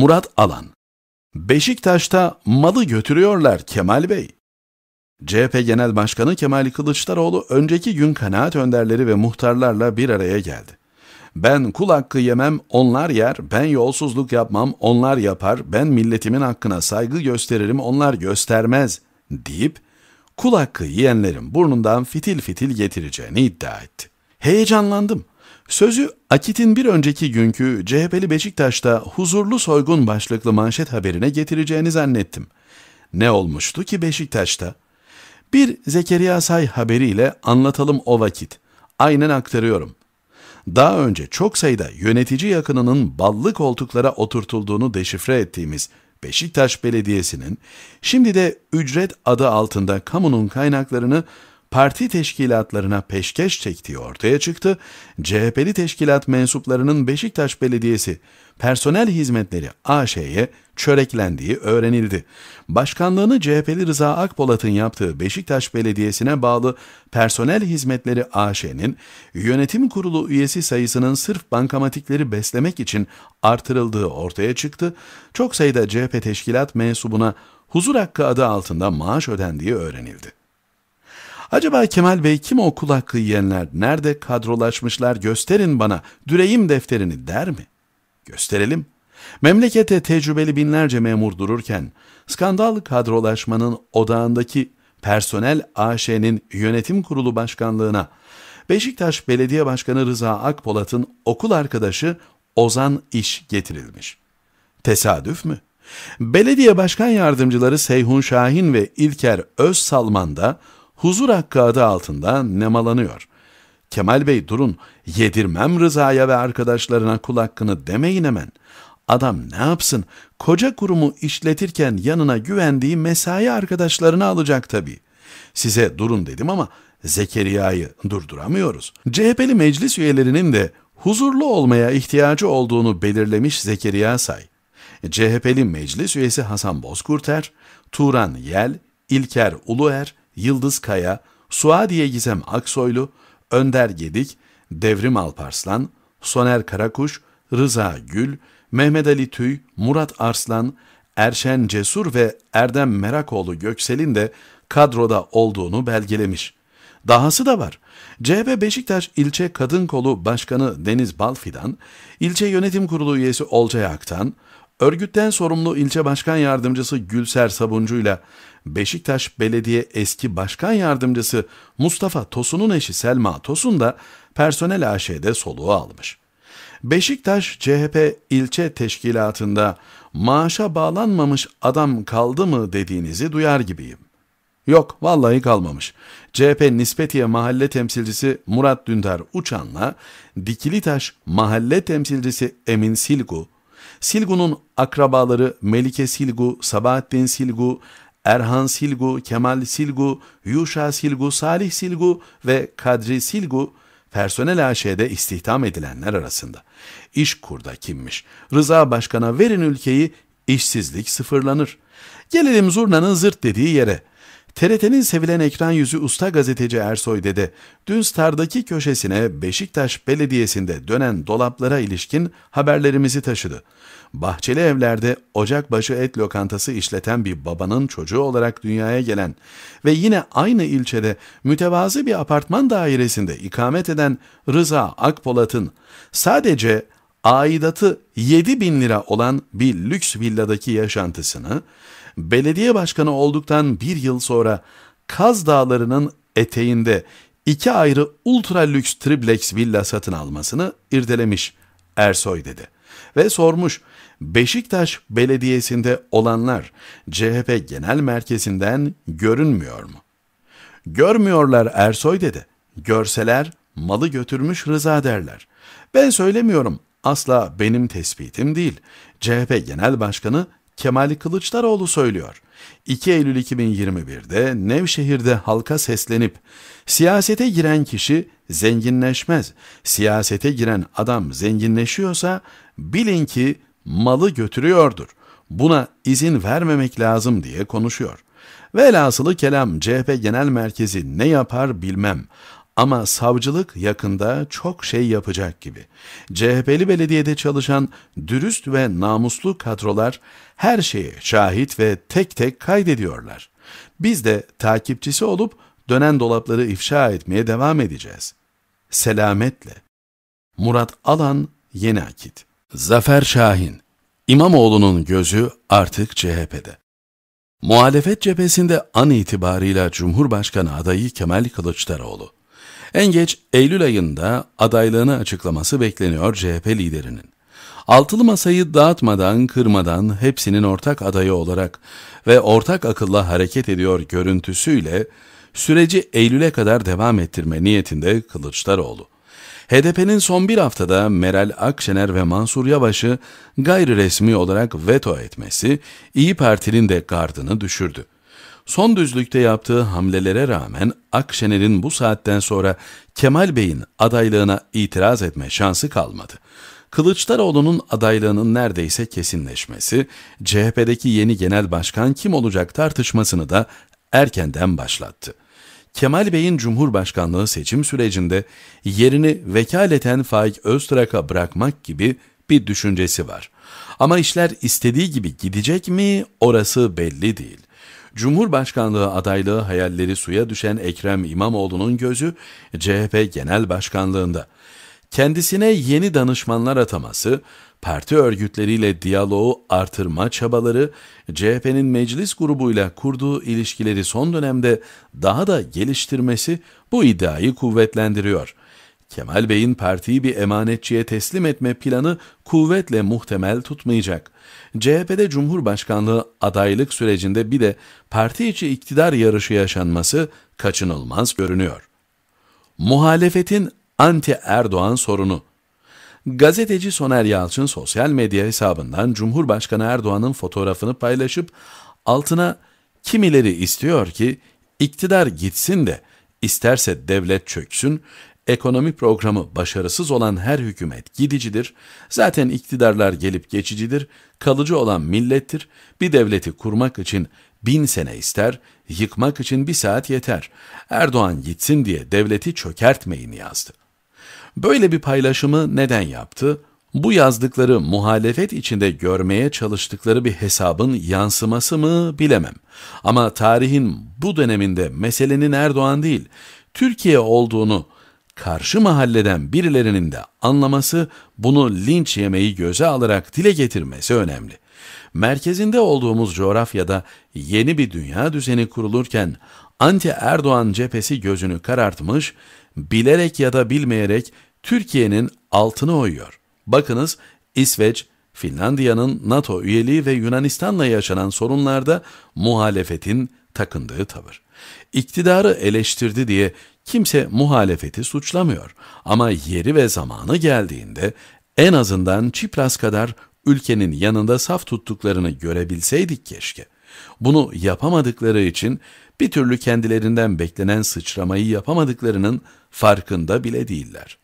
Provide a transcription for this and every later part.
Murat Alan. Beşiktaş'ta malı götürüyorlar Kemal Bey. CHP Genel Başkanı Kemal Kılıçdaroğlu önceki gün kanaat önderleri ve muhtarlarla bir araya geldi. Ben kul hakkı yemem, onlar yer, ben yolsuzluk yapmam, onlar yapar, ben milletimin hakkına saygı gösteririm, onlar göstermez deyip kul hakkı yiyenlerin burnundan fitil fitil getireceğini iddia etti. Heyecanlandım. Sözü Akit'in bir önceki günkü CHP'li Beşiktaş'ta huzurlu soygun başlıklı manşet haberine getireceğini zannettim. Ne olmuştu ki Beşiktaş'ta? Bir Zekeriya Say haberiyle anlatalım o vakit. Aynen aktarıyorum. Daha önce çok sayıda yönetici yakınının ballı koltuklara oturtulduğunu deşifre ettiğimiz Beşiktaş Belediyesi'nin şimdi de ücret adı altında kamunun kaynaklarını parti teşkilatlarına peşkeş çektiği ortaya çıktı, CHP'li teşkilat mensuplarının Beşiktaş Belediyesi Personel Hizmetleri AŞ'ye çöreklendiği öğrenildi. Başkanlığını CHP'li Rıza Akpolat'ın yaptığı Beşiktaş Belediyesi'ne bağlı Personel Hizmetleri AŞ'nin yönetim kurulu üyesi sayısının sırf bankamatikleri beslemek için artırıldığı ortaya çıktı. Çok sayıda CHP teşkilat mensubuna huzur hakkı adı altında maaş ödendiği öğrenildi. Acaba Kemal Bey kim o kul hakkı yiyenler nerede kadrolaşmışlar gösterin bana düreyim defterini der mi? Gösterelim. Memlekete tecrübeli binlerce memur dururken skandal kadrolaşmanın odağındaki personel AŞ'nin yönetim kurulu başkanlığına Beşiktaş Belediye Başkanı Rıza Akpolat'ın okul arkadaşı Ozan İş getirilmiş. Tesadüf mü? Belediye Başkan Yardımcıları Seyhun Şahin ve İlker Öz Salman da huzur hakkı adı altında nemalanıyor. Kemal Bey durun, yedirmem Rıza'ya ve arkadaşlarına kul hakkını demeyin hemen. Adam ne yapsın, koca kurumu işletirken yanına güvendiği mesai arkadaşlarını alacak tabii. Size durun dedim ama Zekeriya'yı durduramıyoruz. CHP'li meclis üyelerinin de huzurlu olmaya ihtiyacı olduğunu belirlemiş Zekeriya Say. CHP'li meclis üyesi Hasan Bozkurter, Turan Yel, İlker Uluer, Yıldız Kaya, Suadiye Gizem Aksoylu, Önder Gedik, Devrim Alparslan, Soner Karakuş, Rıza Gül, Mehmet Ali Tüy, Murat Arslan, Erşen Cesur ve Erdem Merakoğlu Göksel'in de kadroda olduğunu belgelemiş. Dahası da var. CHP Beşiktaş İlçe Kadın Kolu Başkanı Deniz Balfidan, ilçe yönetim kurulu üyesi Olcay Aktan, Örgütten sorumlu ilçe başkan yardımcısı Gülser Sabuncu ile Beşiktaş Belediye eski başkan yardımcısı Mustafa Tosun'un eşi Selma Tosun da personel AŞ'de soluğu almış. Beşiktaş CHP ilçe teşkilatında maaşa bağlanmamış adam kaldı mı dediğinizi duyar gibiyim. Yok vallahi kalmamış. CHP Nispetiye mahalle temsilcisi Murat Dündar Uçan'la Dikilitaş mahalle temsilcisi Emin Silgu Silgu'nun akrabaları Melike Silgu, Sabahattin Silgu, Erhan Silgu, Kemal Silgu, Yuşa Silgu, Salih Silgu ve Kadri Silgu personel AŞ'de istihdam edilenler arasında. İş kurda kimmiş? Rıza Başkan'a verin ülkeyi, işsizlik sıfırlanır. Gelelim zurnanın zırt dediği yere. TRT'nin sevilen ekran yüzü usta gazeteci Ersoy dedi. Dün Star'daki köşesine Beşiktaş Belediyesi'nde dönen dolaplara ilişkin haberlerimizi taşıdı. Bahçeli evlerde ocakbaşı et lokantası işleten bir babanın çocuğu olarak dünyaya gelen ve yine aynı ilçede mütevazı bir apartman dairesinde ikamet eden Rıza Akpolat'ın sadece aidatı 7 bin lira olan bir lüks villadaki yaşantısını belediye başkanı olduktan bir yıl sonra Kaz Dağları'nın eteğinde iki ayrı ultra lüks triplex villa satın almasını irdelemiş Ersoy dedi. Ve sormuş Beşiktaş Belediyesi'nde olanlar CHP Genel Merkezi'nden görünmüyor mu? Görmüyorlar Ersoy dedi. Görseler malı götürmüş rıza derler. Ben söylemiyorum asla benim tespitim değil. CHP Genel Başkanı Kemal Kılıçdaroğlu söylüyor. 2 Eylül 2021'de Nevşehir'de halka seslenip siyasete giren kişi zenginleşmez. Siyasete giren adam zenginleşiyorsa bilin ki malı götürüyordur. Buna izin vermemek lazım diye konuşuyor. Velhasılı kelam CHP genel merkezi ne yapar bilmem. Ama savcılık yakında çok şey yapacak gibi. CHP'li belediyede çalışan dürüst ve namuslu kadrolar her şeyi şahit ve tek tek kaydediyorlar. Biz de takipçisi olup dönen dolapları ifşa etmeye devam edeceğiz. Selametle. Murat Alan, Yeni Akit. Zafer Şahin. İmamoğlu'nun gözü artık CHP'de. Muhalefet cephesinde an itibarıyla Cumhurbaşkanı adayı Kemal Kılıçdaroğlu. En geç Eylül ayında adaylığını açıklaması bekleniyor CHP liderinin. Altılı masayı dağıtmadan, kırmadan hepsinin ortak adayı olarak ve ortak akılla hareket ediyor görüntüsüyle süreci Eylül'e kadar devam ettirme niyetinde Kılıçdaroğlu. HDP'nin son bir haftada Meral Akşener ve Mansur Yavaş'ı gayri resmi olarak veto etmesi İyi Parti'nin de gardını düşürdü. Son düzlükte yaptığı hamlelere rağmen Akşener'in bu saatten sonra Kemal Bey'in adaylığına itiraz etme şansı kalmadı. Kılıçdaroğlu'nun adaylığının neredeyse kesinleşmesi, CHP'deki yeni genel başkan kim olacak tartışmasını da erkenden başlattı. Kemal Bey'in Cumhurbaşkanlığı seçim sürecinde yerini vekaleten Faik Öztrak'a bırakmak gibi bir düşüncesi var. Ama işler istediği gibi gidecek mi orası belli değil. Cumhurbaşkanlığı adaylığı hayalleri suya düşen Ekrem İmamoğlu'nun gözü CHP Genel Başkanlığında. Kendisine yeni danışmanlar ataması, parti örgütleriyle diyaloğu artırma çabaları, CHP'nin meclis grubuyla kurduğu ilişkileri son dönemde daha da geliştirmesi bu iddiayı kuvvetlendiriyor. Kemal Bey'in partiyi bir emanetçiye teslim etme planı kuvvetle muhtemel tutmayacak. CHP'de Cumhurbaşkanlığı adaylık sürecinde bir de parti içi iktidar yarışı yaşanması kaçınılmaz görünüyor. Muhalefetin anti Erdoğan sorunu Gazeteci Soner Yalçın sosyal medya hesabından Cumhurbaşkanı Erdoğan'ın fotoğrafını paylaşıp altına kimileri istiyor ki iktidar gitsin de isterse devlet çöksün, Ekonomi programı başarısız olan her hükümet gidicidir. Zaten iktidarlar gelip geçicidir. Kalıcı olan millettir. Bir devleti kurmak için bin sene ister, yıkmak için bir saat yeter. Erdoğan gitsin diye devleti çökertmeyin yazdı. Böyle bir paylaşımı neden yaptı? Bu yazdıkları muhalefet içinde görmeye çalıştıkları bir hesabın yansıması mı bilemem. Ama tarihin bu döneminde meselenin Erdoğan değil, Türkiye olduğunu karşı mahalleden birilerinin de anlaması, bunu linç yemeği göze alarak dile getirmesi önemli. Merkezinde olduğumuz coğrafyada yeni bir dünya düzeni kurulurken anti-Erdoğan cephesi gözünü karartmış, bilerek ya da bilmeyerek Türkiye'nin altını oyuyor. Bakınız İsveç, Finlandiya'nın NATO üyeliği ve Yunanistan'la yaşanan sorunlarda muhalefetin takındığı tavır. İktidarı eleştirdi diye Kimse muhalefeti suçlamıyor ama yeri ve zamanı geldiğinde en azından Çipras kadar ülkenin yanında saf tuttuklarını görebilseydik keşke. Bunu yapamadıkları için bir türlü kendilerinden beklenen sıçramayı yapamadıklarının farkında bile değiller.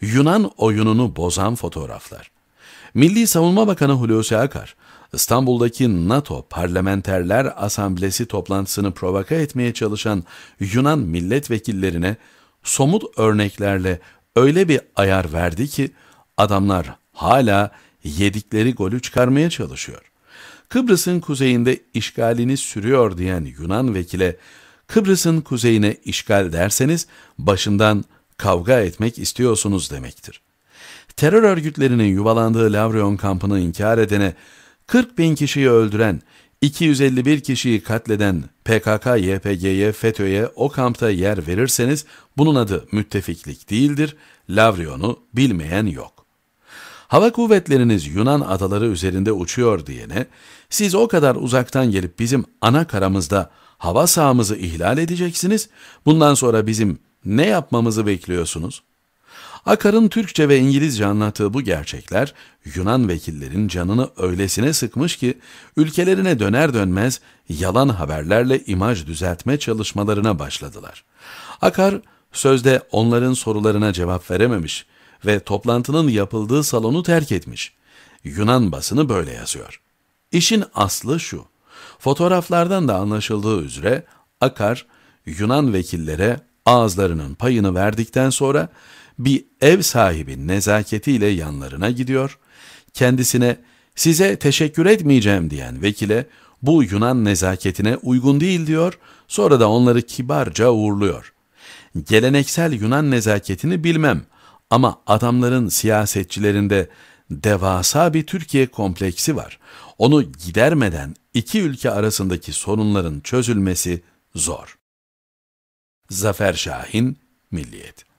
Yunan oyununu bozan fotoğraflar. Milli Savunma Bakanı Hulusi Akar, İstanbul'daki NATO Parlamenterler Asamblesi toplantısını provoka etmeye çalışan Yunan milletvekillerine somut örneklerle öyle bir ayar verdi ki adamlar hala yedikleri golü çıkarmaya çalışıyor. Kıbrıs'ın kuzeyinde işgalini sürüyor diyen Yunan vekile Kıbrıs'ın kuzeyine işgal derseniz başından kavga etmek istiyorsunuz demektir. Terör örgütlerinin yuvalandığı Lavrion kampını inkar edene 40 bin kişiyi öldüren, 251 kişiyi katleden PKK, YPG'ye, FETÖ'ye o kampta yer verirseniz bunun adı müttefiklik değildir, Lavrion'u bilmeyen yok. Hava kuvvetleriniz Yunan adaları üzerinde uçuyor diyene, siz o kadar uzaktan gelip bizim ana karamızda hava sahamızı ihlal edeceksiniz, bundan sonra bizim ne yapmamızı bekliyorsunuz? Akar'ın Türkçe ve İngilizce anlattığı bu gerçekler Yunan vekillerin canını öylesine sıkmış ki ülkelerine döner dönmez yalan haberlerle imaj düzeltme çalışmalarına başladılar. Akar sözde onların sorularına cevap verememiş ve toplantının yapıldığı salonu terk etmiş. Yunan basını böyle yazıyor. İşin aslı şu. Fotoğraflardan da anlaşıldığı üzere Akar Yunan vekillere ağızlarının payını verdikten sonra bir ev sahibi nezaketiyle yanlarına gidiyor, kendisine size teşekkür etmeyeceğim diyen vekile bu Yunan nezaketine uygun değil diyor, sonra da onları kibarca uğurluyor. Geleneksel Yunan nezaketini bilmem ama adamların siyasetçilerinde devasa bir Türkiye kompleksi var. Onu gidermeden iki ülke arasındaki sorunların çözülmesi zor. Zafer Şahin, Milliyet